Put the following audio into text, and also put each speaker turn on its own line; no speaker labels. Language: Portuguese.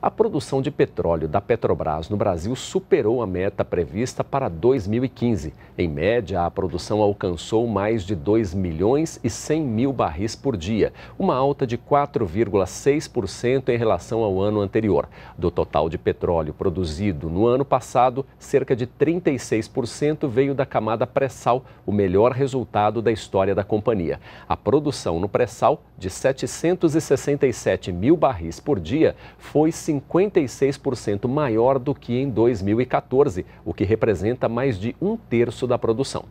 A produção de petróleo da Petrobras no Brasil superou a meta prevista para 2015. Em média, a produção alcançou mais de 2 milhões e 100 mil barris por dia, uma alta de 4,6% em relação ao ano anterior. Do total de petróleo produzido no ano passado, cerca de 36% veio da camada pré-sal, o melhor resultado da história da companhia. A produção no pré-sal, de 767 mil barris por dia, foi 56% maior do que em 2014, o que representa mais de um terço da produção.